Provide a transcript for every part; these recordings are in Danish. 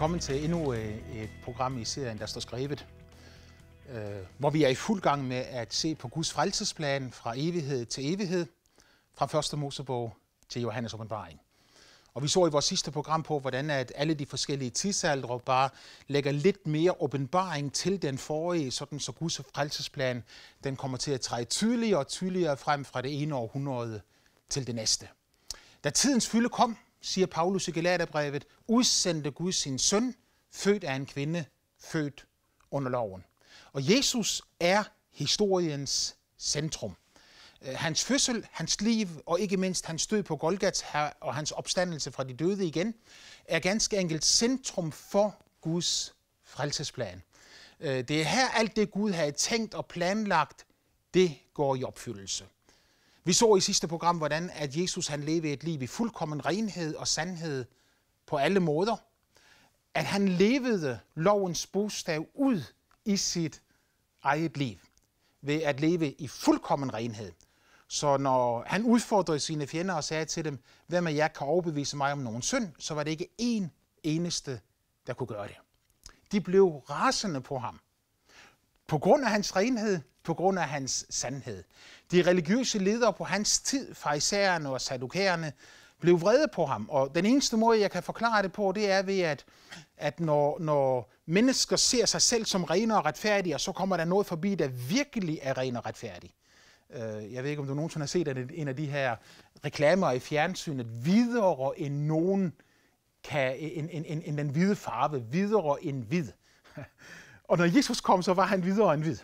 Velkommen til endnu øh, et program i serien, der står skrevet, øh, hvor vi er i fuld gang med at se på Guds frelsesplan fra evighed til evighed, fra første Mosebog til Johannes åbenbaring. Og vi så i vores sidste program på, hvordan at alle de forskellige tidsaldre bare lægger lidt mere åbenbaring til den forrige, sådan så Guds frelsesplan den kommer til at træde tydeligere og tydeligere frem fra det ene århundrede til det næste. Da tidens fylde kom, siger Paulus i Galaterbrevet, udsendte Gud sin søn, født af en kvinde, født under loven. Og Jesus er historiens centrum. Øh, hans fødsel, hans liv og ikke mindst hans død på Golgats og hans opstandelse fra de døde igen, er ganske enkelt centrum for Guds frelsesplan. Øh, det er her alt det Gud havde tænkt og planlagt, det går i opfyldelse. Vi så i sidste program, hvordan at Jesus han levede et liv i fuldkommen renhed og sandhed på alle måder. At han levede lovens bogstav ud i sit eget liv ved at leve i fuldkommen renhed. Så når han udfordrede sine fjender og sagde til dem, hvem af jer kan overbevise mig om nogen synd, så var det ikke én eneste, der kunne gøre det. De blev rasende på ham. På grund af hans renhed, på grund af hans sandhed. De religiøse ledere på hans tid, farisæerne og sadukæerne, blev vrede på ham. Og den eneste måde, jeg kan forklare det på, det er ved, at, at når, når mennesker ser sig selv som rene og retfærdige, så kommer der noget forbi, der virkelig er ren og retfærdig. Øh, jeg ved ikke, om du nogensinde har set en af de her reklamer i fjernsynet, videre end nogen kan, en, en, en, en den hvide farve, videre end hvid. Og når Jesus kom, så var han videre end hvid.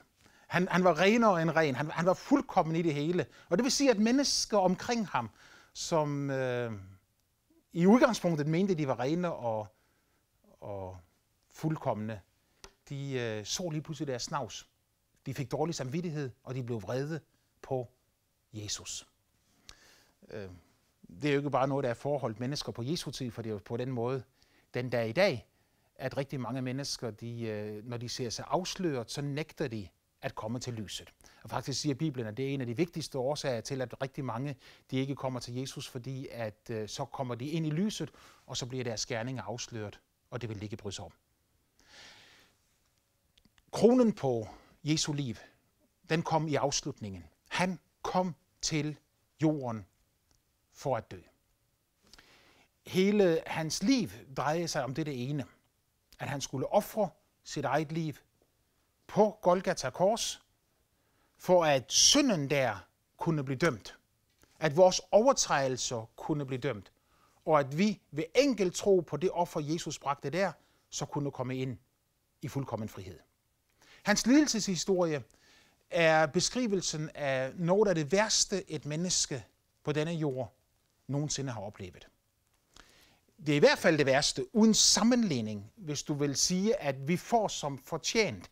Han, han var renere end ren. Han, han var fuldkommen i det hele. Og det vil sige, at mennesker omkring ham, som øh, i udgangspunktet mente, at de var rene og, og fuldkommende, de øh, så lige pludselig deres snavs. De fik dårlig samvittighed, og de blev vrede på Jesus. Øh, det er jo ikke bare noget, der er forholdt mennesker på Jesu tid, for det er jo på den måde den dag i dag, at rigtig mange mennesker, de, øh, når de ser sig afsløret, så nægter de at komme til lyset. Og faktisk siger Bibelen, at det er en af de vigtigste årsager til, at rigtig mange de ikke kommer til Jesus, fordi at øh, så kommer de ind i lyset, og så bliver deres gerninger afsløret, og det vil ligge ikke bryde om. Kronen på Jesu liv, den kom i afslutningen. Han kom til jorden for at dø. Hele hans liv drejede sig om det ene, at han skulle ofre sit eget liv på Golgata kors, for at synden der kunne blive dømt. At vores overtrædelser kunne blive dømt. Og at vi ved enkelt tro på det offer, Jesus bragte der, så kunne komme ind i fuldkommen frihed. Hans lidelseshistorie er beskrivelsen af noget af det værste, et menneske på denne jord nogensinde har oplevet. Det er i hvert fald det værste, uden sammenligning, hvis du vil sige, at vi får som fortjent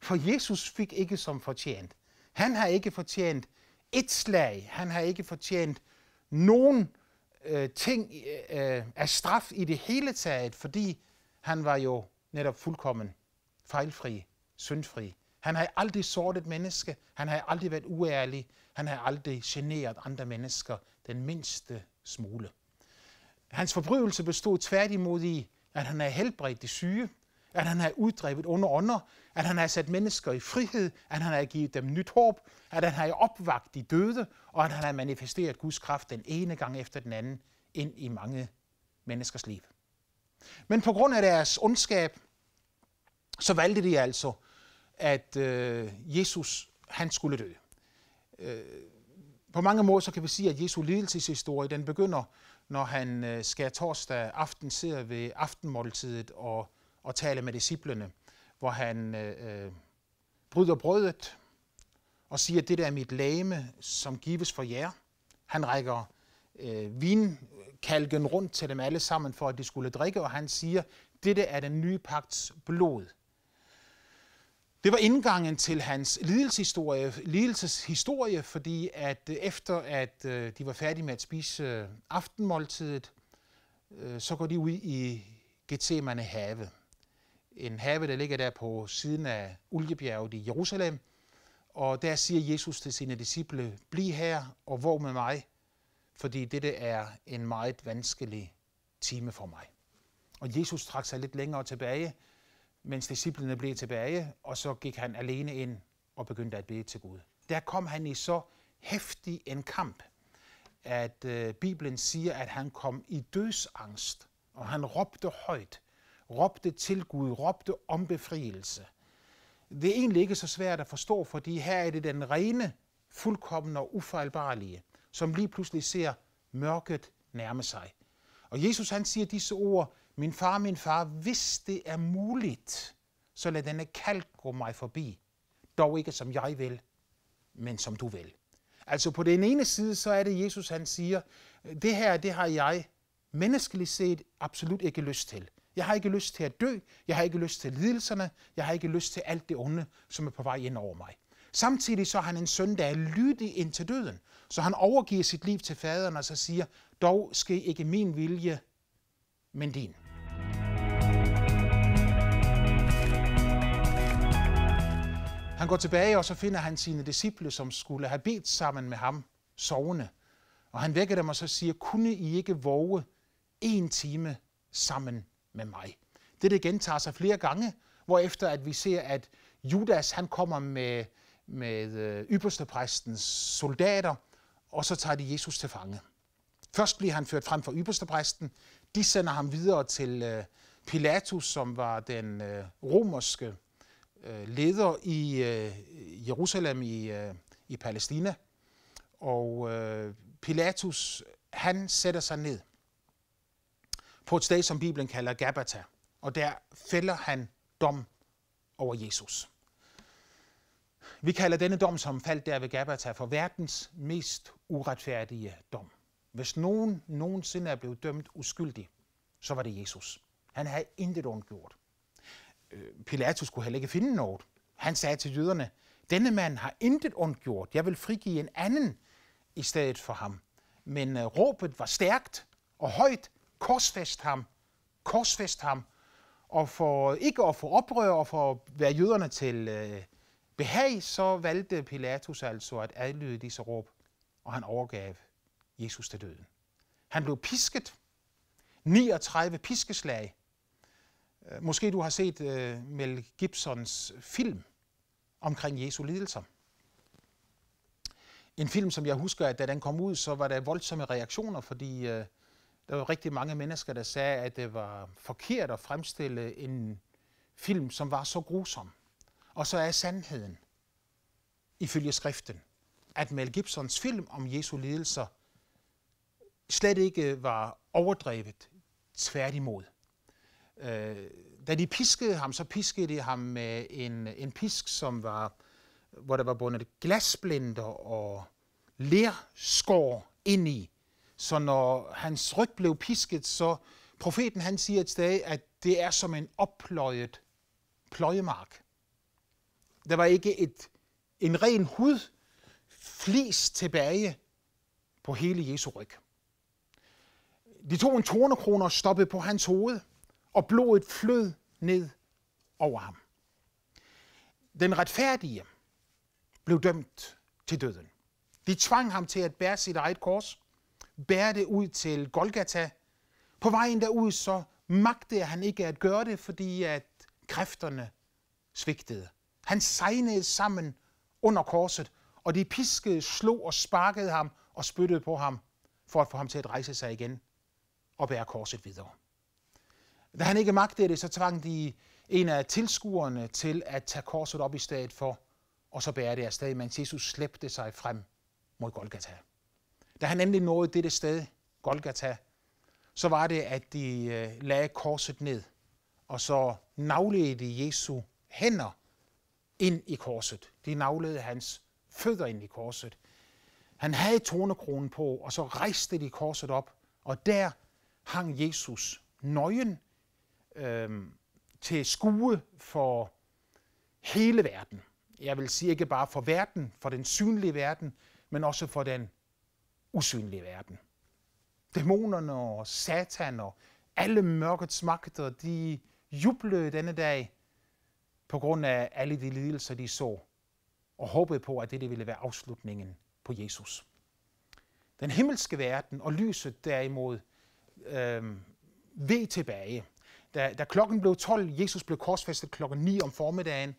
for Jesus fik ikke som fortjent. Han har ikke fortjent et slag. Han har ikke fortjent nogen øh, ting øh, af straf i det hele taget, fordi han var jo netop fuldkommen fejlfri, syndfri. Han har aldrig et menneske. Han har aldrig været uærlig. Han har aldrig generet andre mennesker den mindste smule. Hans forbrydelse bestod tværtimod i, at han havde helbredt de syge at han har uddrevet under ånder, at han har sat mennesker i frihed, at han har givet dem nyt håb, at han har opvagt de døde, og at han har manifesteret Guds kraft den ene gang efter den anden ind i mange menneskers liv. Men på grund af deres ondskab, så valgte de altså, at øh, Jesus han skulle dø. Øh, på mange måder så kan vi sige, at Jesu lidelseshistorie den begynder, når han øh, skal torsdag aften sidder ved aftenmåltidet og og tale med disciplene, hvor han øh, øh, bryder brødet og siger, det der er mit læme, som gives for jer. Han rækker øh, vinkalken rundt til dem alle sammen, for at de skulle drikke, og han siger, dette er den nye pagts blod. Det var indgangen til hans lidelseshistorie, lidelseshistorie fordi at øh, efter at øh, de var færdige med at spise aftenmåltidet, så går de ud i Gethsemane have en have, der ligger der på siden af Ulkebjerget i Jerusalem. Og der siger Jesus til sine disciple, bliv her og våg med mig, fordi dette er en meget vanskelig time for mig. Og Jesus trak sig lidt længere tilbage, mens disciplene blev tilbage, og så gik han alene ind og begyndte at bede til Gud. Der kom han i så hæftig en kamp, at øh, Bibelen siger, at han kom i dødsangst, og han råbte højt, råbte til Gud, råbte om befrielse. Det er egentlig ikke så svært at forstå, fordi her er det den rene, fuldkommen og ufejlbarlige, som lige pludselig ser mørket nærme sig. Og Jesus han siger disse ord, min far, min far, hvis det er muligt, så lad denne kalk gå mig forbi. Dog ikke som jeg vil, men som du vil. Altså på den ene side, så er det Jesus, han siger, det her, det har jeg menneskeligt set absolut ikke lyst til. Jeg har ikke lyst til at dø. Jeg har ikke lyst til lidelserne. Jeg har ikke lyst til alt det onde, som er på vej ind over mig. Samtidig så er han en søn, der er lydig ind til døden. Så han overgiver sit liv til faderen og så siger, dog ske ikke min vilje, men din. Han går tilbage, og så finder han sine disciple, som skulle have bedt sammen med ham, sovende. Og han vækker dem og så siger, kunne I ikke våge en time sammen med mig. Det, det gentager sig flere gange, hvorefter at vi ser, at Judas han kommer med, med øh, ypperstepræstens soldater, og så tager de Jesus til fange. Først bliver han ført frem for ypperstepræsten. De sender ham videre til øh, Pilatus, som var den øh, romerske leder i Jerusalem i, i Palæstina. Og Pilatus, han sætter sig ned på et sted, som Bibelen kalder Gabata. Og der fælder han dom over Jesus. Vi kalder denne dom, som faldt der ved Gabata, for verdens mest uretfærdige dom. Hvis nogen nogensinde er blevet dømt uskyldig, så var det Jesus. Han havde intet gjort. Øh, Pilatus kunne heller ikke finde noget. Han sagde til jøderne, denne mand har intet gjort. Jeg vil frigive en anden i stedet for ham. Men øh, råbet var stærkt og højt, korsfæst ham, korsfæst ham, og for ikke at få oprør og for at være jøderne til øh, behag, så valgte Pilatus altså at adlyde disse råb, og han overgav Jesus til døden. Han blev pisket, 39 piskeslag. Øh, måske du har set øh, Mel Gibsons film omkring Jesu lidelser. En film, som jeg husker, at da den kom ud, så var der voldsomme reaktioner, fordi øh, der var rigtig mange mennesker, der sagde, at det var forkert at fremstille en film, som var så grusom. Og så er sandheden, ifølge skriften, at Mel Gibsons film om Jesu lidelser slet ikke var overdrevet. Tværtimod. Øh, da de piskede ham, så piskede de ham med en, en pisk, som var, hvor der var bundet glasblinder og lerskår ind i. Så når hans ryg blev pisket, så profeten han siger et sted, at det er som en oppløjet pløjemark. Der var ikke et, en ren hud flis tilbage på hele Jesu ryg. De tog en tornekrone og stoppede på hans hoved, og blodet flød ned over ham. Den retfærdige blev dømt til døden. De tvang ham til at bære sit eget kors, bære det ud til Golgata. På vejen derud så magtede han ikke at gøre det, fordi at kræfterne svigtede. Han sejnede sammen under korset, og de piskede, slog og sparkede ham og spyttede på ham, for at få ham til at rejse sig igen og bære korset videre. Da han ikke magtede det, så tvang de en af tilskuerne til at tage korset op i stedet for, og så bære det afsted, mens Jesus slæbte sig frem mod Golgata. Da han endelig nåede dette sted, Golgata, så var det, at de øh, lagde korset ned, og så navlede de Jesu hænder ind i korset. De navlede hans fødder ind i korset. Han havde tornekronen på, og så rejste de korset op, og der hang Jesus nøgen øh, til skue for hele verden. Jeg vil sige ikke bare for verden, for den synlige verden, men også for den usynlige verden. Dæmonerne og satan og alle mørkets magter, de jublede denne dag på grund af alle de lidelser, de så, og håbede på, at det ville være afslutningen på Jesus. Den himmelske verden og lyset derimod øh, ved tilbage. Da, da klokken blev 12, Jesus blev korsfæstet klokken 9 om formiddagen,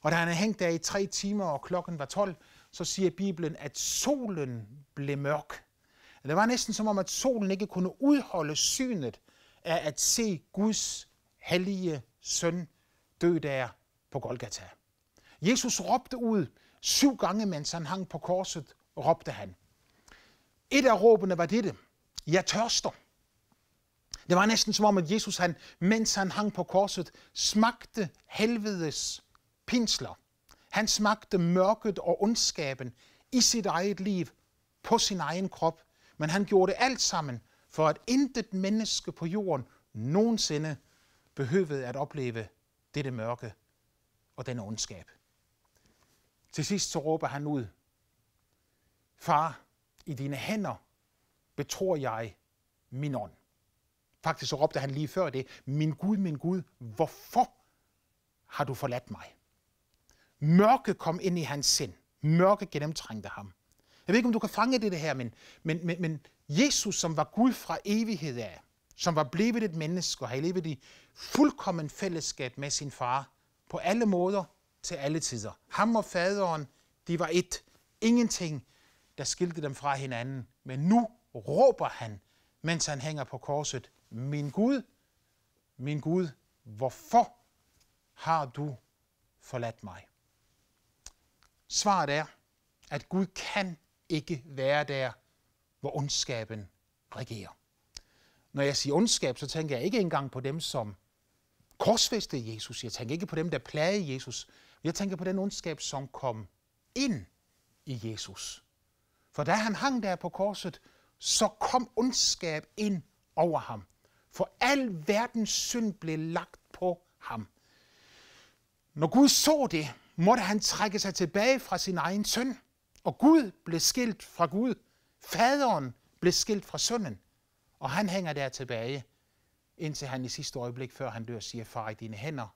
og da han havde hængt der i tre timer, og klokken var 12, så siger Bibelen, at solen blev mørk. Det var næsten som om, at solen ikke kunne udholde synet af at se Guds hellige søn dø der på Golgata. Jesus råbte ud syv gange, mens han hang på korset, råbte han. Et af råbene var dette, jeg tørster. Det var næsten som om, at Jesus, han, mens han hang på korset, smagte helvedes pinsler han smagte mørket og ondskaben i sit eget liv, på sin egen krop, men han gjorde det alt sammen, for at intet menneske på jorden nogensinde behøvede at opleve dette mørke og denne ondskab. Til sidst så råber han ud, Far, i dine hænder betror jeg min ånd. Faktisk så råbte han lige før det, min Gud, min Gud, hvorfor har du forladt mig? Mørke kom ind i hans sind. Mørke gennemtrængte ham. Jeg ved ikke, om du kan fange det, det her, men, men, men, men Jesus, som var Gud fra evighed af, som var blevet et menneske og har levet i fuldkommen fællesskab med sin far, på alle måder, til alle tider. Ham og faderen, de var et. Ingenting, der skilte dem fra hinanden. Men nu råber han, mens han hænger på korset, min Gud, min Gud, hvorfor har du forladt mig? Svaret er, at Gud kan ikke være der, hvor ondskaben regerer. Når jeg siger ondskab, så tænker jeg ikke engang på dem, som korsfæstede Jesus. Jeg tænker ikke på dem, der plagede Jesus. Jeg tænker på den ondskab, som kom ind i Jesus. For da han hang der på korset, så kom ondskab ind over ham. For al verdens synd blev lagt på ham. Når Gud så det, måtte han trække sig tilbage fra sin egen søn. Og Gud blev skilt fra Gud. Faderen blev skilt fra sønnen. Og han hænger der tilbage, indtil han i sidste øjeblik, før han dør, siger, far i dine hænder,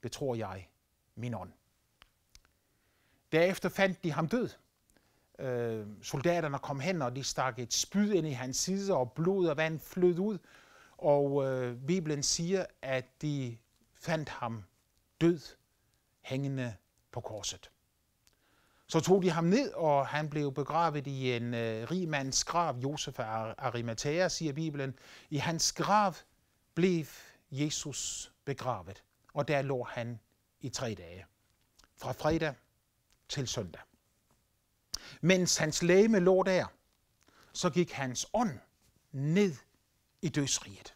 betror jeg min ånd. Derefter fandt de ham død. Øh, soldaterne kom hen, og de stak et spyd ind i hans side, og blod og vand flød ud. Og øh, Bibelen siger, at de fandt ham død hængende på korset. Så tog de ham ned, og han blev begravet i en øh, rig mands grav, Josef af Arimathea, siger Bibelen. I hans grav blev Jesus begravet, og der lå han i tre dage. Fra fredag til søndag. Mens hans læme lå der, så gik hans ånd ned i dødsriget.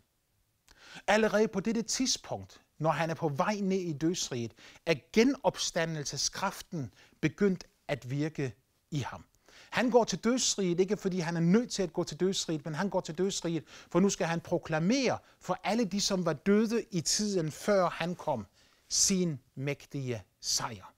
Allerede på dette tidspunkt når han er på vej ned i dødsriget, er genopstandelseskraften begyndt at virke i ham. Han går til dødsriget, ikke fordi han er nødt til at gå til dødsriget, men han går til dødsriget, for nu skal han proklamere for alle de, som var døde i tiden, før han kom, sin mægtige sejr.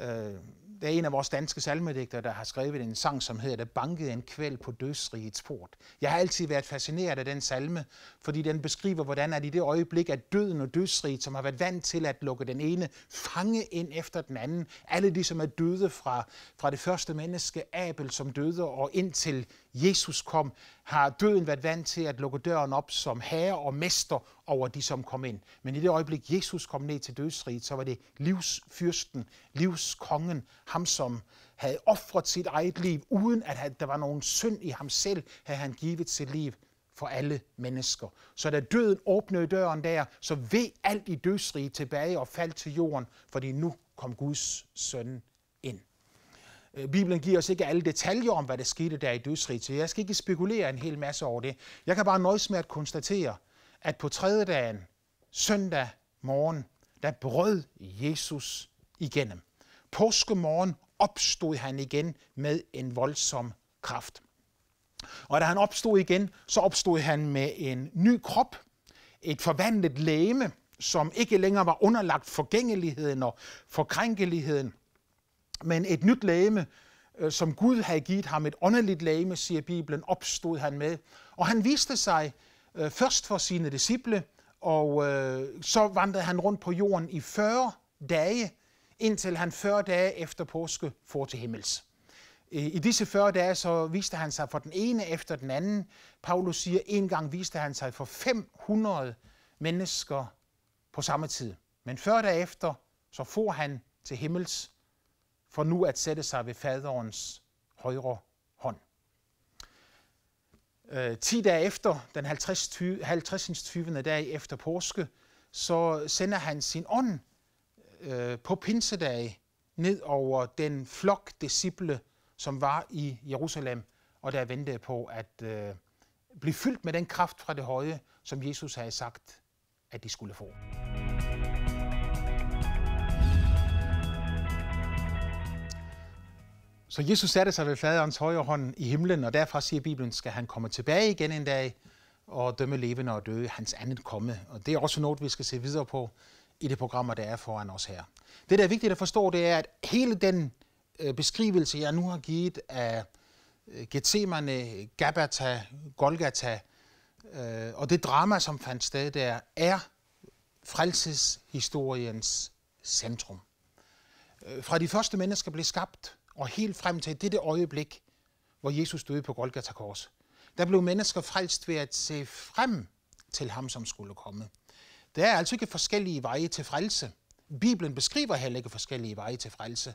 Øh, der er en af vores danske salmedigtere, der har skrevet en sang, som hedder Der bankede en kvæl på dødsrigets port. Jeg har altid været fascineret af den salme, fordi den beskriver, hvordan at i det øjeblik, at døden og dødsriget, som har været vant til at lukke den ene fange ind efter den anden, alle de, som er døde fra, fra det første menneske, Abel, som døde, og ind til Jesus kom, har døden været vant til at lukke døren op som herre og mester over de, som kom ind. Men i det øjeblik, Jesus kom ned til dødsriget, så var det livsfyrsten, livskongen, ham som havde offret sit eget liv, uden at der var nogen synd i ham selv, havde han givet sit liv for alle mennesker. Så da døden åbnede døren der, så ved alt i dødsriget tilbage og faldt til jorden, fordi nu kom Guds søn ind. Øh, Bibelen giver os ikke alle detaljer om, hvad der skete der i dødsriget, så jeg skal ikke spekulere en hel masse over det. Jeg kan bare nøjes med at konstatere, at på tredje dagen, søndag morgen, der brød Jesus igennem. Påskemorgen opstod han igen med en voldsom kraft. Og da han opstod igen, så opstod han med en ny krop, et forvandlet læme, som ikke længere var underlagt forgængeligheden og forkrænkeligheden, men et nyt lægeme, øh, som Gud havde givet ham, et åndeligt lægeme, siger Bibelen, opstod han med. Og han viste sig øh, først for sine disciple, og øh, så vandrede han rundt på jorden i 40 dage, indtil han 40 dage efter påske får til himmels. I disse 40 dage så viste han sig for den ene efter den anden. Paulus siger, en gang viste han sig for 500 mennesker på samme tid. Men 40 dage efter, så får han til himmels, for nu at sætte sig ved faderens højre hånd. Øh, 10 dage efter, den 50. 20, 50. 20. dag efter påske, så sender han sin ånd øh, på pinsedag ned over den flok disciple, som var i Jerusalem, og der ventede på at øh, blive fyldt med den kraft fra det høje, som Jesus havde sagt, at de skulle få. Så Jesus satte sig ved faderens højre hånd i himlen, og derfra siger Bibelen, skal han komme tilbage igen en dag og dømme levende og døde, hans andet komme. Og det er også noget, vi skal se videre på i det program, der er foran os her. Det, der er vigtigt at forstå, det er, at hele den øh, beskrivelse, jeg nu har givet af øh, Gethsemane, Gabata, Golgata, øh, og det drama, som fandt sted der, er frelseshistoriens centrum. Fra de første mennesker blev skabt, og helt frem til dette øjeblik, hvor Jesus døde på Golgata Kors. Der blev mennesker frelst ved at se frem til ham, som skulle komme. Der er altså ikke forskellige veje til frelse. Bibelen beskriver heller ikke forskellige veje til frelse.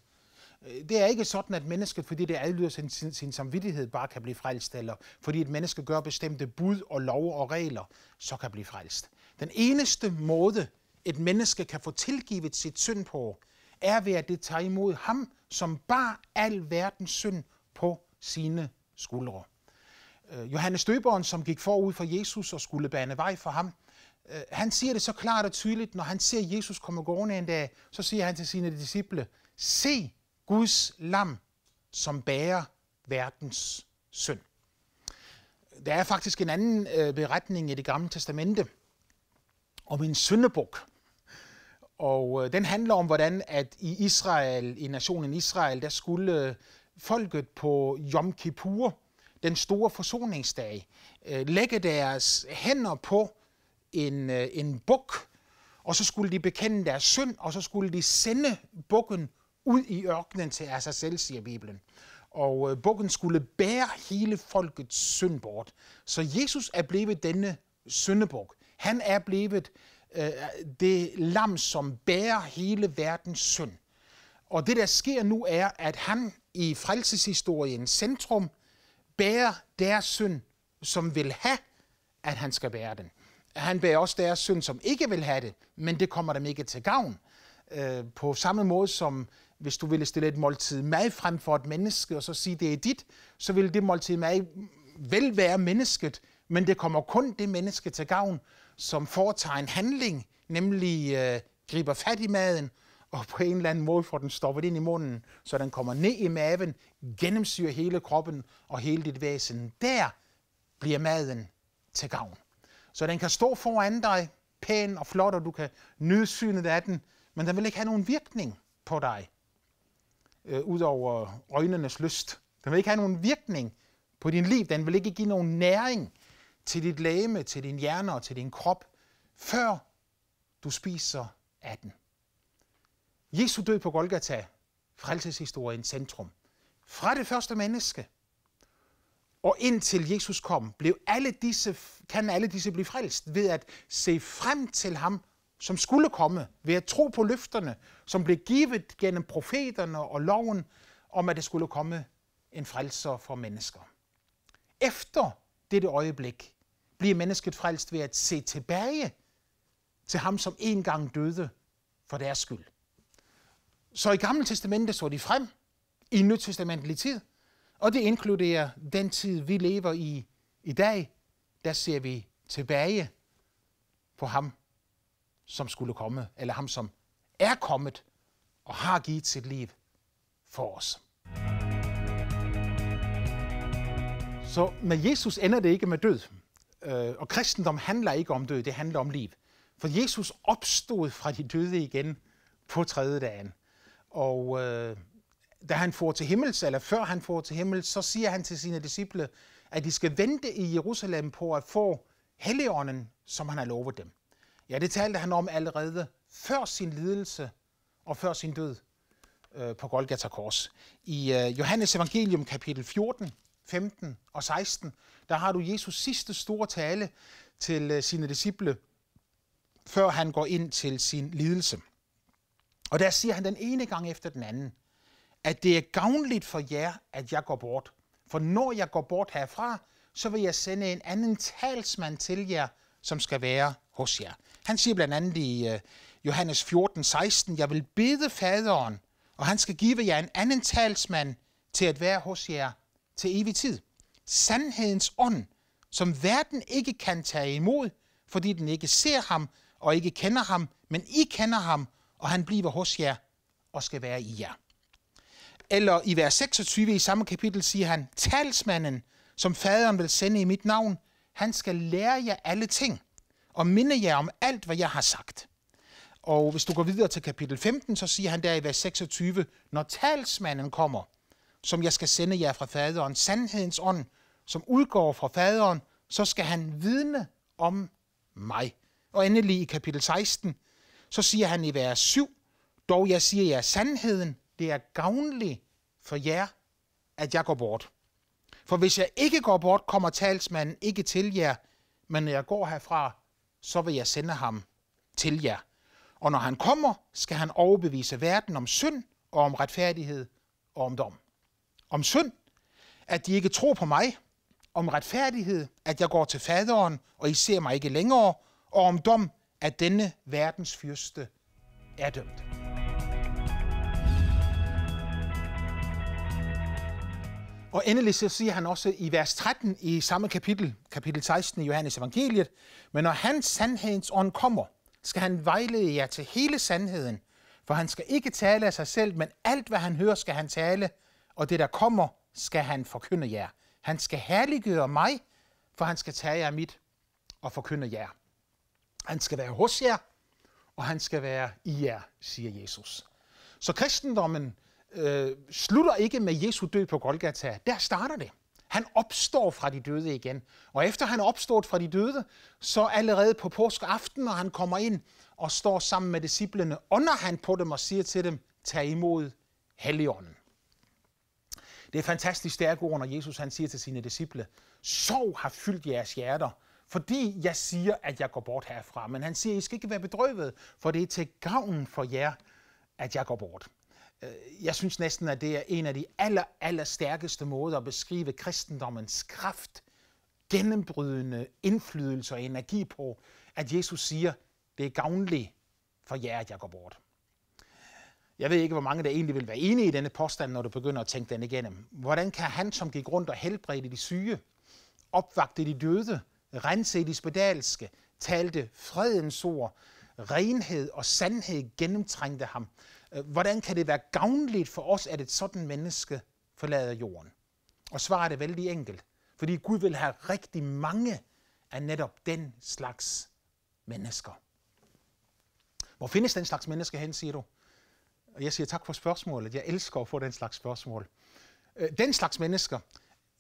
Det er ikke sådan, at mennesket, fordi det adlyder sin, sin, sin samvittighed, bare kan blive frelst, eller fordi et menneske gør bestemte bud og lov og regler, så kan blive frelst. Den eneste måde, et menneske kan få tilgivet sit synd på, er ved at det tager imod ham, som bar al verdens synd på sine skuldre. Øh, Johannes Døberen, som gik forud for Jesus og skulle bane vej for ham, øh, han siger det så klart og tydeligt, når han ser Jesus komme gående en dag, så siger han til sine disciple, se Guds lam, som bærer verdens synd. Der er faktisk en anden øh, beretning i det gamle testamente om en syndebuk, og øh, den handler om, hvordan at i Israel, i nationen Israel, der skulle øh, folket på Yom Kippur, den store forsoningsdag, øh, lægge deres hænder på en, øh, en buk, og så skulle de bekende deres synd, og så skulle de sende bukken ud i ørkenen til af sig selv, siger Bibelen. Og øh, bukken skulle bære hele folkets synd bort. Så Jesus er blevet denne syndebuk. Han er blevet Øh, det lam, som bærer hele verdens synd. Og det, der sker nu, er, at han i frelseshistoriens centrum bærer deres synd, som vil have, at han skal bære den. Han bærer også deres synd, som ikke vil have det, men det kommer dem ikke til gavn. Øh, på samme måde som hvis du ville stille et måltid mad frem for et menneske, og så sige, det er dit, så ville det måltid mad vel være mennesket, men det kommer kun det menneske til gavn, som foretager en handling, nemlig øh, griber fat i maden og på en eller anden måde får den stoppet ind i munden, så den kommer ned i maven, gennemsyrer hele kroppen og hele dit væsen. Der bliver maden til gavn. Så den kan stå foran dig, pæn og flot, og du kan nyde synet af den, men den vil ikke have nogen virkning på dig, øh, ud over øjnenes lyst. Den vil ikke have nogen virkning på din liv. Den vil ikke give nogen næring til dit læme, til din hjerne og til din krop, før du spiser af den. Jesus død på Golgata, frelseshistoriens centrum. Fra det første menneske og indtil Jesus kom, blev alle disse, kan alle disse blive frelst ved at se frem til ham, som skulle komme, ved at tro på løfterne, som blev givet gennem profeterne og loven, om at det skulle komme en frelser for mennesker. Efter dette øjeblik bliver mennesket frelst ved at se tilbage til ham, som engang døde for deres skyld. Så i Gamle Testamentet så de frem i nytestamentlig tid, og det inkluderer den tid, vi lever i i dag. Der ser vi tilbage på ham, som skulle komme, eller ham, som er kommet og har givet sit liv for os. Så med Jesus ender det ikke med død. Øh, og kristendom handler ikke om død, det handler om liv. For Jesus opstod fra de døde igen på tredje dagen. Og øh, da han får til himmel, eller før han får til himmel, så siger han til sine disciple, at de skal vente i Jerusalem på at få Helligånden, som han har lovet dem. Ja, det talte han om allerede før sin lidelse og før sin død øh, på Golgata Kors. I øh, Johannes Evangelium kapitel 14, 15 og 16, der har du Jesus sidste store tale til øh, sine disciple, før han går ind til sin lidelse. Og der siger han den ene gang efter den anden, at det er gavnligt for jer, at jeg går bort. For når jeg går bort herfra, så vil jeg sende en anden talsmand til jer, som skal være hos jer. Han siger blandt andet i øh, Johannes 14, 16, jeg vil bede faderen, og han skal give jer en anden talsmand til at være hos jer til evig tid. Sandhedens ånd, som verden ikke kan tage imod, fordi den ikke ser ham og ikke kender ham, men I kender ham, og han bliver hos jer og skal være i jer. Eller i vers 26 i samme kapitel siger han, talsmanden, som faderen vil sende i mit navn, han skal lære jer alle ting og minde jer om alt, hvad jeg har sagt. Og hvis du går videre til kapitel 15, så siger han der i vers 26, når talsmanden kommer, som jeg skal sende jer fra faderen, sandhedens ånd, som udgår fra faderen, så skal han vidne om mig. Og endelig i kapitel 16, så siger han i vers 7, dog jeg siger jer sandheden, det er gavnligt for jer, at jeg går bort. For hvis jeg ikke går bort, kommer talsmanden ikke til jer, men når jeg går herfra, så vil jeg sende ham til jer. Og når han kommer, skal han overbevise verden om synd og om retfærdighed og om dom om synd, at de ikke tror på mig, om retfærdighed, at jeg går til faderen, og I ser mig ikke længere, og om dom, at denne verdens fyrste er dømt. Og endelig så siger han også i vers 13 i samme kapitel, kapitel 16 i Johannes evangeliet, men når hans sandhedens ånd kommer, skal han vejlede jer til hele sandheden, for han skal ikke tale af sig selv, men alt hvad han hører skal han tale, og det der kommer, skal han forkynde jer. Han skal herliggøre mig, for han skal tage jer mit og forkynde jer. Han skal være hos jer, og han skal være i jer, siger Jesus. Så kristendommen øh, slutter ikke med Jesu død på Golgata. Der starter det. Han opstår fra de døde igen. Og efter han er opstået fra de døde, så allerede på påskeaften, når han kommer ind og står sammen med disciplene, ånder han på dem og siger til dem, tag imod Helligånden. Det er fantastisk stærke ord, når Jesus han siger til sine disciple, sorg har fyldt jeres hjerter, fordi jeg siger, at jeg går bort herfra. Men han siger, I skal ikke være bedrøvet, for det er til gavn for jer, at jeg går bort. Øh, jeg synes næsten, at det er en af de aller, aller stærkeste måder at beskrive kristendommens kraft, gennembrydende indflydelse og energi på, at Jesus siger, det er gavnligt for jer, at jeg går bort. Jeg ved ikke, hvor mange der egentlig vil være enige i denne påstand, når du begynder at tænke den igennem. Hvordan kan han, som gik rundt og helbredte de syge, opvagte de døde, rense de spedalske, talte fredens ord, renhed og sandhed gennemtrængte ham? Hvordan kan det være gavnligt for os, at et sådan menneske forlader jorden? Og svaret er vældig enkelt. Fordi Gud vil have rigtig mange af netop den slags mennesker. Hvor findes den slags mennesker hen, siger du? Og jeg siger tak for spørgsmålet. Jeg elsker at få den slags spørgsmål. Øh, den slags mennesker,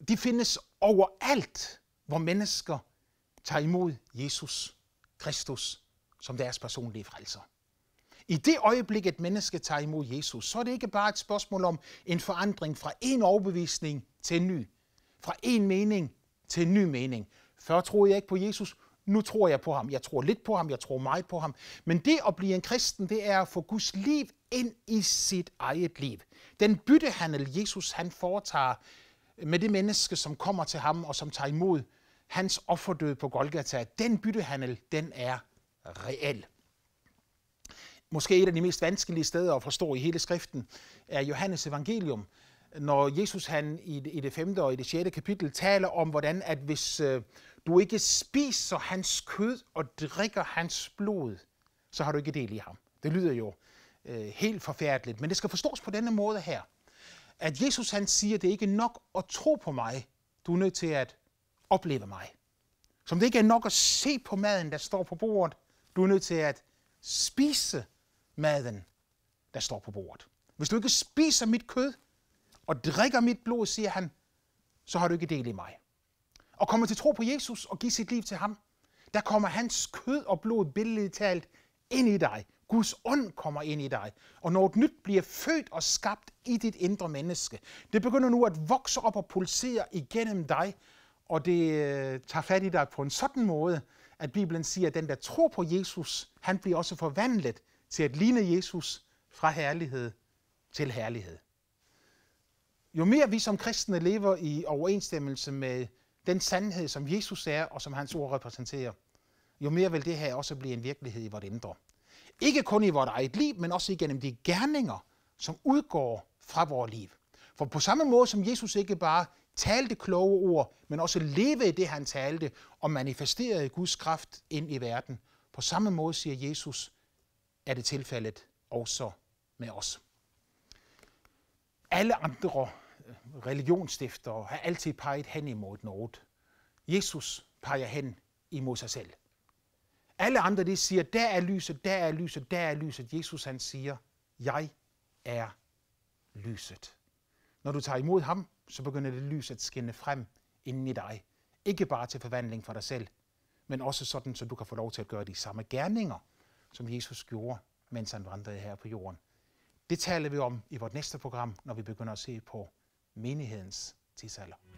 de findes overalt, hvor mennesker tager imod Jesus Kristus som deres personlige frelser. I det øjeblik, et menneske tager imod Jesus, så er det ikke bare et spørgsmål om en forandring fra en overbevisning til en ny. Fra en mening til en ny mening. Før troede jeg ikke på Jesus, nu tror jeg på ham. Jeg tror lidt på ham, jeg tror meget på ham. Men det at blive en kristen, det er at få Guds liv ind i sit eget liv. Den byttehandel, Jesus han foretager med det menneske, som kommer til ham og som tager imod hans offerdød på Golgata, den byttehandel, den er reel. Måske et af de mest vanskelige steder at forstå i hele skriften er Johannes evangelium, når Jesus han i det, i det 5. og i det 6. kapitel taler om, hvordan at hvis øh, du ikke spiser hans kød og drikker hans blod, så har du ikke del i ham. Det lyder jo øh, helt forfærdeligt, men det skal forstås på denne måde her. At Jesus han siger, det er ikke nok at tro på mig, du er nødt til at opleve mig. Som det ikke er nok at se på maden, der står på bordet, du er nødt til at spise maden, der står på bordet. Hvis du ikke spiser mit kød og drikker mit blod, siger han, så har du ikke del i mig. Og kommer til tro på Jesus og give sit liv til ham, der kommer hans kød og blod billedligt talt ind i dig, Guds ånd kommer ind i dig, og når et nyt bliver født og skabt i dit indre menneske. Det begynder nu at vokse op og pulsere igennem dig, og det øh, tager fat i dig på en sådan måde, at Bibelen siger, at den, der tror på Jesus, han bliver også forvandlet til at ligne Jesus fra herlighed til herlighed. Jo mere vi som kristne lever i overensstemmelse med den sandhed, som Jesus er og som hans ord repræsenterer, jo mere vil det her også blive en virkelighed i vores indre. Ikke kun i vores eget liv, men også igennem de gerninger, som udgår fra vores liv. For på samme måde som Jesus ikke bare talte kloge ord, men også levede det, han talte, og manifesterede Guds kraft ind i verden, på samme måde, siger Jesus, er det tilfældet også med os. Alle andre øh, religionsstifter har altid peget hen imod noget. Jesus peger hen imod sig selv. Alle andre de siger, der er lyset, der er lyset, der er lyset. Jesus han siger, jeg er lyset. Når du tager imod ham, så begynder det lys at skinne frem inden i dig. Ikke bare til forvandling for dig selv, men også sådan, så du kan få lov til at gøre de samme gerninger, som Jesus gjorde, mens han vandrede her på jorden. Det taler vi om i vores næste program, når vi begynder at se på menighedens tidsalder.